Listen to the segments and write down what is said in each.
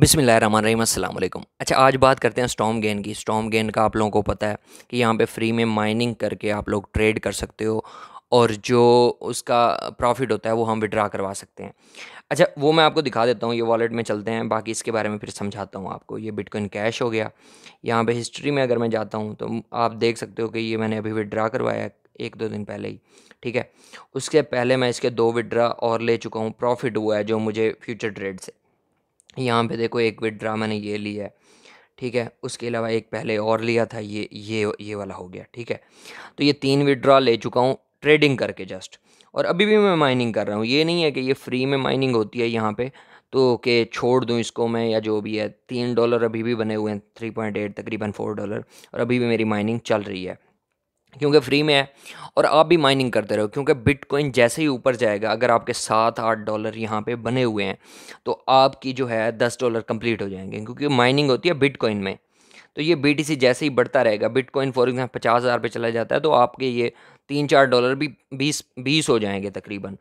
बिसमिल्ल run अच्छा आज बात करते हैं स्टॉम गेन की स्टॉम गेन का आप लोगों को पता है कि यहाँ पे फ्री में माइनिंग करके आप लोग ट्रेड कर सकते हो और जो उसका प्रॉफिट होता है वो हम विड्रा करवा सकते हैं अच्छा वो मैं आपको दिखा देता हूँ ये वॉलेट में चलते हैं बाकी इसके बारे में फिर समझाता हूँ आपको ये बिटकॉइन कैश हो गया यहाँ पे हिस्ट्री में अगर मैं जाता हूँ तो आप देख सकते हो कि ये मैंने अभी विड्रा करवाया एक दो दिन पहले ही ठीक है उसके पहले मैं इसके दो विड्रा और ले चुका हूँ प्रॉफिट हुआ है जो मुझे फ्यूचर ट्रेड से यहाँ पे देखो एक विदड्रा मैंने ये लिया है ठीक है उसके अलावा एक पहले और लिया था ये ये ये वाला हो गया ठीक है तो ये तीन विदड्रा ले चुका हूँ ट्रेडिंग करके जस्ट और अभी भी मैं माइनिंग कर रहा हूँ ये नहीं है कि ये फ्री में माइनिंग होती है यहाँ पे तो के छोड़ दूँ इसको मैं या जो भी है तीन डॉलर अभी भी बने हुए हैं थ्री पॉइंट एट तकरीबन फोर डॉलर और अभी भी मेरी माइनिंग चल रही है क्योंकि फ्री में है और आप भी माइनिंग करते रहो क्योंकि बिटकॉइन जैसे ही ऊपर जाएगा अगर आपके सात आठ डॉलर यहाँ पे बने हुए हैं तो आपकी जो है दस डॉलर कंप्लीट हो जाएंगे क्योंकि माइनिंग होती है बिटकॉइन में तो ये बी जैसे ही बढ़ता रहेगा बिटकॉइन फॉर एग्जाम्पल पचास हज़ार पर चला जाता है तो आपके ये तीन चार डॉलर भी बीस बीस हो जाएंगे तकरीबन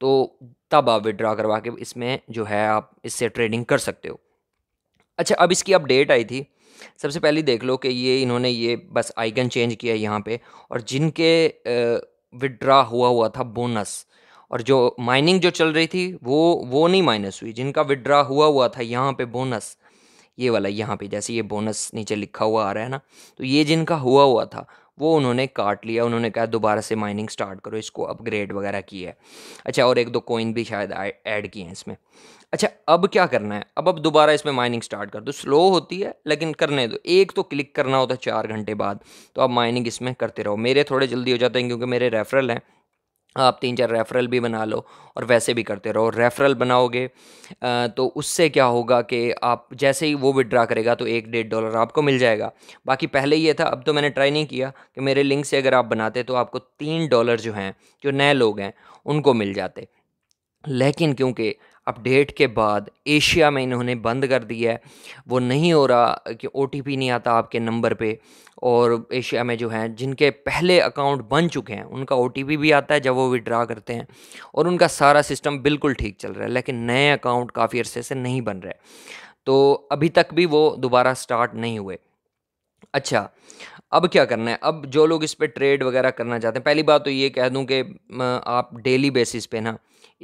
तो तब आप विड्रा करवा के इसमें जो है आप इससे ट्रेडिंग कर सकते हो अच्छा अब इसकी अपडेट आई थी सबसे पहले देख लो कि ये इन्होंने ये बस आइकन चेंज किया है यहाँ पे और जिनके विड्रा हुआ हुआ था बोनस और जो माइनिंग जो चल रही थी वो वो नहीं माइनस हुई जिनका विड्रा हुआ हुआ था यहाँ पे बोनस ये वाला यहाँ पे जैसे ये बोनस नीचे लिखा हुआ आ रहा है ना तो ये जिनका हुआ हुआ था वो उन्होंने काट लिया उन्होंने कहा दोबारा से माइनिंग स्टार्ट करो इसको अपग्रेड वगैरह किया है अच्छा और एक दो कोइन भी शायद ऐड किए हैं इसमें अच्छा अब क्या करना है अब अब दोबारा इसमें माइनिंग स्टार्ट कर दो स्लो होती है लेकिन करने दो एक तो क्लिक करना होता है चार घंटे बाद तो आप माइनिंग इसमें करते रहो मेरे थोड़े जल्दी हो जाते हैं क्योंकि मेरे रेफरल हैं आप तीन चार रेफरल भी बना लो और वैसे भी करते रहो रेफरल बनाओगे तो उससे क्या होगा कि आप जैसे ही वो विड्रा करेगा तो एक डेढ़ डॉलर आपको मिल जाएगा बाकी पहले ये था अब तो मैंने ट्राई नहीं किया कि मेरे लिंक से अगर आप बनाते तो आपको तीन डॉलर जो हैं जो नए लोग हैं उनको मिल जाते लेकिन क्योंकि अपडेट के बाद एशिया में इन्होंने बंद कर दिया है वो नहीं हो रहा कि ओ नहीं आता आपके नंबर पे और एशिया में जो हैं जिनके पहले अकाउंट बन चुके हैं उनका ओ भी आता है जब वो विड्रा करते हैं और उनका सारा सिस्टम बिल्कुल ठीक चल रहा है लेकिन नए अकाउंट काफ़ी अरसे से नहीं बन रहे तो अभी तक भी वो दोबारा स्टार्ट नहीं हुए अच्छा अब क्या करना है अब जो लोग इस पर ट्रेड वगैरह करना चाहते हैं पहली बात तो ये कह दूँ कि आप डेली बेसिस पे ना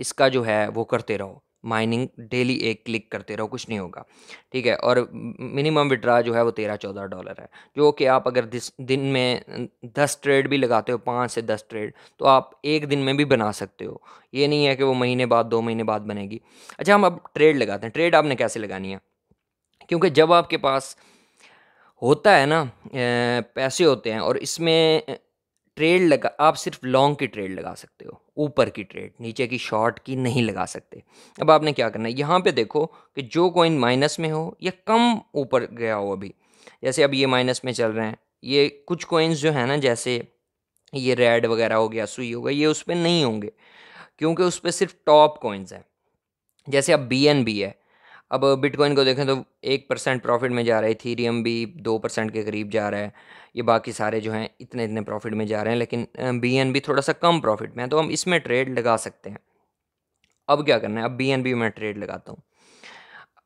इसका जो है वो करते रहो माइनिंग डेली एक क्लिक करते रहो कुछ नहीं होगा ठीक है और मिनिमम विड्रा जो है वो तेरह चौदह डॉलर है जो कि आप अगर दिस दिन में दस ट्रेड भी लगाते हो पाँच से दस ट्रेड तो आप एक दिन में भी बना सकते हो ये नहीं है कि वो महीने बाद दो महीने बाद बनेगी अच्छा हम अब ट्रेड लगाते हैं ट्रेड आपने कैसे लगानी है क्योंकि जब आपके पास होता है ना पैसे होते हैं और इसमें ट्रेड लगा आप सिर्फ लॉन्ग की ट्रेड लगा सकते हो ऊपर की ट्रेड नीचे की शॉर्ट की नहीं लगा सकते अब आपने क्या करना है यहाँ पे देखो कि जो कॉइन माइनस में हो या कम ऊपर गया हो अभी जैसे अब ये माइनस में चल रहे हैं ये कुछ कॉइन्स जो है ना जैसे ये रेड वगैरह हो गया सुई हो गया ये उस पर नहीं होंगे क्योंकि उस पर सिर्फ टॉप कॉइन्स हैं जैसे अब बी एन बी है अब बिटकॉइन को देखें तो एक परसेंट प्रॉफिट में जा रहा है थीरियम भी दो परसेंट के करीब जा रहा है ये बाकी सारे जो हैं इतने इतने प्रॉफिट में जा रहे हैं लेकिन बी एन भी थोड़ा सा कम प्रॉफिट में है तो हम इसमें ट्रेड लगा सकते हैं अब क्या करना है अब बी एन बी में ट्रेड लगाता हूँ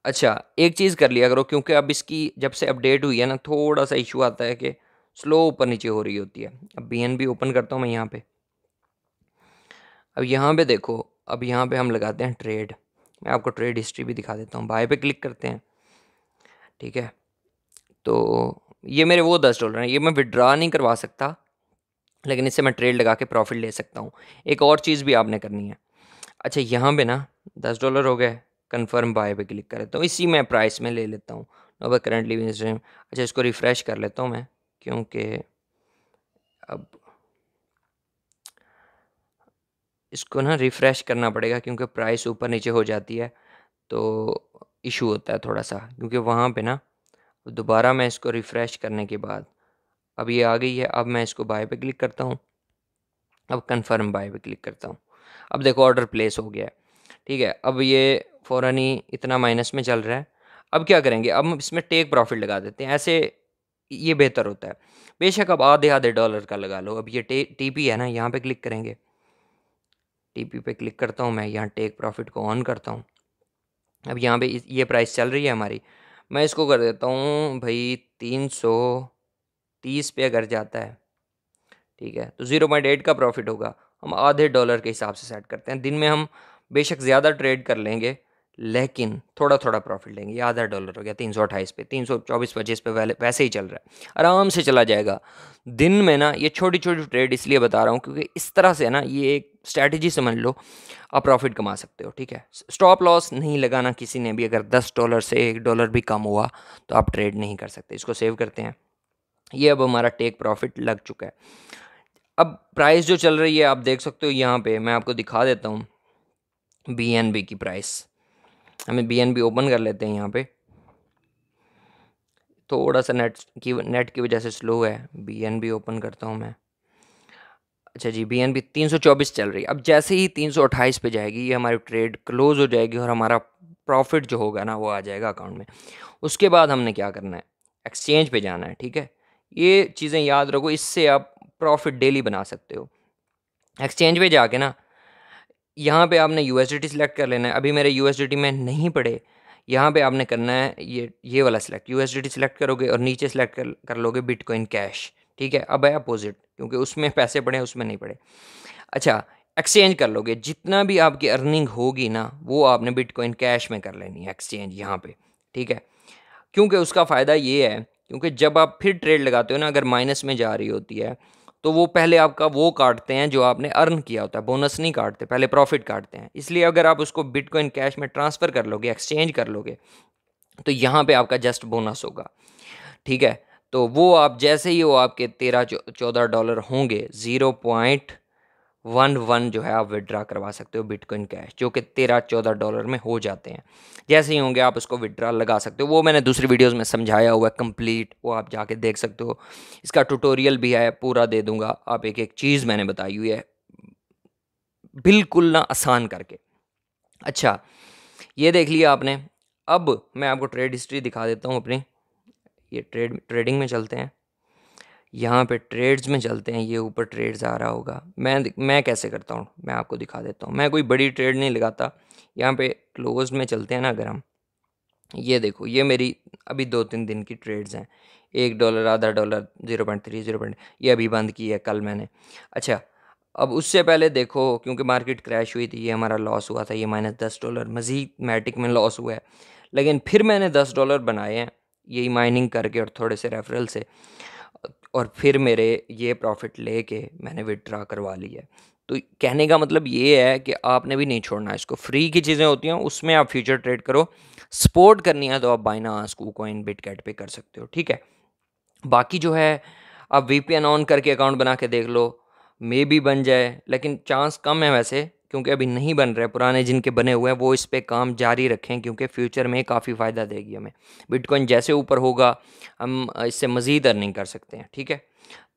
अच्छा एक चीज़ कर लिया करो क्योंकि अब इसकी जब से अपडेट हुई है ना थोड़ा सा इशू आता है कि स्लो ऊपर नीचे हो रही होती है अब बी एन बी ओपन करता हूँ मैं यहाँ पे अब यहाँ पे देखो अब यहाँ पे हम लगाते हैं ट्रेड मैं आपको ट्रेड हिस्ट्री भी दिखा देता हूँ बाय पे क्लिक करते हैं ठीक है तो ये मेरे वो दस डॉलर हैं ये मैं विड्रा नहीं करवा सकता लेकिन इससे मैं ट्रेड लगा के प्रॉफिट ले सकता हूँ एक और चीज़ भी आपने करनी है अच्छा यहाँ पे ना दस डॉलर हो गए कन्फर्म बाय पे क्लिक कर लेता हूँ इसी मैं प्राइस में ले लेता हूँ नोबा करंटली अच्छा इसको रिफ़्रेश कर लेता हूँ मैं क्योंकि अब इसको ना रिफ़्रेश करना पड़ेगा क्योंकि प्राइस ऊपर नीचे हो जाती है तो इशू होता है थोड़ा सा क्योंकि वहाँ पे ना दोबारा मैं इसको रिफ़्रेश करने के बाद अब ये आ गई है अब मैं इसको बाय पे क्लिक करता हूँ अब कंफर्म बाय पे क्लिक करता हूँ अब देखो ऑर्डर प्लेस हो गया है ठीक है अब ये फ़ौर ही इतना माइनस में चल रहा है अब क्या करेंगे अब इसमें टेक प्रॉफिट लगा देते हैं ऐसे ये बेहतर होता है बेशक अब आधे आधे डॉलर का लगा लो अब ये टी पी है ना यहाँ पर क्लिक करेंगे टी पी पे क्लिक करता हूँ मैं यहाँ टेक प्रॉफिट को ऑन करता हूँ अब यहाँ पे ये प्राइस चल रही है हमारी मैं इसको कर देता हूँ भाई तीन सौ तीस पे अगर जाता है ठीक है तो ज़ीरो पॉइंट एट का प्रॉफिट होगा हम आधे डॉलर के हिसाब से सेट करते हैं दिन में हम बेशक ज़्यादा ट्रेड कर लेंगे लेकिन थोड़ा थोड़ा प्रॉफिट लेंगे ये आधा डॉलर हो गया तीन सौ अट्ठाईस पे तीन सौ चौबीस पच्चीस पे वैसे ही चल रहा है आराम से चला जाएगा दिन में ना ये छोटी छोटी ट्रेड इसलिए बता रहा हूँ क्योंकि इस तरह से ना ये एक स्ट्रैटेजी समझ लो आप प्रॉफिट कमा सकते हो ठीक है स्टॉप लॉस नहीं लगाना किसी ने भी अगर दस डॉलर से एक डॉलर भी कम हुआ तो आप ट्रेड नहीं कर सकते इसको सेव करते हैं ये अब हमारा टेक प्रॉफिट लग चुका है अब प्राइस जो चल रही है आप देख सकते हो यहाँ पे मैं आपको दिखा देता हूँ बी एन बी की प्राइस हमें बी एन बी ओपन कर लेते हैं यहाँ पे थोड़ा सा नेट की नेट की वजह से स्लो है बी एन बी ओपन करता हूँ मैं अच्छा जी बी एन बी तीन सौ चौबीस चल रही है अब जैसे ही तीन सौ अट्ठाईस पर जाएगी ये हमारी ट्रेड क्लोज हो जाएगी और हमारा प्रॉफिट जो होगा ना वो आ जाएगा अकाउंट में उसके बाद हमने क्या करना है एक्सचेंज पे जाना है ठीक है ये चीज़ें याद रखो इससे आप प्रॉफिट डेली बना सकते हो एक्सचेंज पे जाके ना यहाँ पे आपने यू एस सिलेक्ट कर लेना है अभी मेरे यू एस में नहीं पड़े यहाँ पे आपने करना है ये ये वाला सिलेक्ट यू एस सिलेक्ट करोगे और नीचे सेलेक्ट कर कर लोगे बिटकॉइन कैश ठीक है अब है अपोजिट क्योंकि उसमें पैसे पड़े उसमें नहीं पड़े अच्छा एक्सचेंज कर लोगे जितना भी आपकी अर्निंग होगी ना वो आपने बिटकॉइन कैश में कर लेनी है एक्सचेंज यहाँ पे ठीक है क्योंकि उसका फ़ायदा ये है क्योंकि जब आप फिर ट्रेड लगाते हो ना अगर माइनस में जा रही होती है तो वो पहले आपका वो काटते हैं जो आपने अर्न किया होता है बोनस नहीं काटते पहले प्रॉफिट काटते हैं इसलिए अगर आप उसको बिटकॉइन कैश में ट्रांसफ़र कर लोगे एक्सचेंज कर लोगे तो यहाँ पे आपका जस्ट बोनस होगा ठीक है तो वो आप जैसे ही वो आपके तेरह चौदह डॉलर होंगे ज़ीरो पॉइंट वन वन जो है आप विदड्रा करवा सकते हो बिटकॉइन कैश जो कि तेरह चौदह डॉलर में हो जाते हैं जैसे ही होंगे आप उसको विदड्रा लगा सकते हो वो मैंने दूसरी वीडियोस में समझाया हुआ है कंप्लीट वो आप जाके देख सकते हो इसका ट्यूटोरियल भी है पूरा दे दूंगा आप एक एक चीज़ मैंने बताई हुई है बिल्कुल ना आसान करके अच्छा ये देख लिया आपने अब मैं आपको ट्रेड हिस्ट्री दिखा देता हूँ अपनी ये ट्रेड ट्रेडिंग में चलते हैं यहाँ पे ट्रेड्स में चलते हैं ये ऊपर ट्रेड्स आ रहा होगा मैं मैं कैसे करता हूँ मैं आपको दिखा देता हूँ मैं कोई बड़ी ट्रेड नहीं लगाता यहाँ पे क्लोज में चलते हैं ना अगर हम ये देखो ये मेरी अभी दो तीन दिन की ट्रेड्स हैं एक डॉलर आधा dollar zero point three zero point ये अभी बंद की है कल मैंने अच्छा अब उससे पहले देखो क्योंकि मार्केट क्रैश हुई थी ये हमारा लॉस हुआ था ये माइनस दस डॉलर मज़ीद मैटिक में लॉस हुआ है लेकिन फिर मैंने दस डॉलर बनाए हैं यही माइनिंग करके और थोड़े से रेफरल से और फिर मेरे ये प्रॉफिट ले के मैंने विड्रा करवा ली है तो कहने का मतलब ये है कि आपने भी नहीं छोड़ना इसको फ्री की चीज़ें होती हैं उसमें आप फ्यूचर ट्रेड करो सपोर्ट करनी है तो आप बाइनास बिट बिटकैट पे कर सकते हो ठीक है बाकी जो है आप वी ऑन करके अकाउंट बना के देख लो मे भी बन जाए लेकिन चांस कम है वैसे क्योंकि अभी नहीं बन रहे पुराने जिनके बने हुए हैं वो इस पर काम जारी रखें क्योंकि फ्यूचर में काफ़ी फ़ायदा देगी हमें बिटकॉइन जैसे ऊपर होगा हम इससे मज़ीद अर्निंग कर सकते हैं ठीक है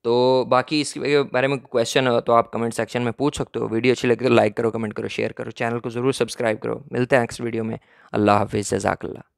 तो बाकी इसके बारे में क्वेश्चन हो तो आप कमेंट सेक्शन में पूछ सकते हो वीडियो अच्छी लगे तो लाइक करो कमेंट करो शेयर करो चैनल को ज़रूर सब्सक्राइब करो मिलते हैं नेक्स्ट वीडियो में अल्लाह हाफिज़ जजाकल्ला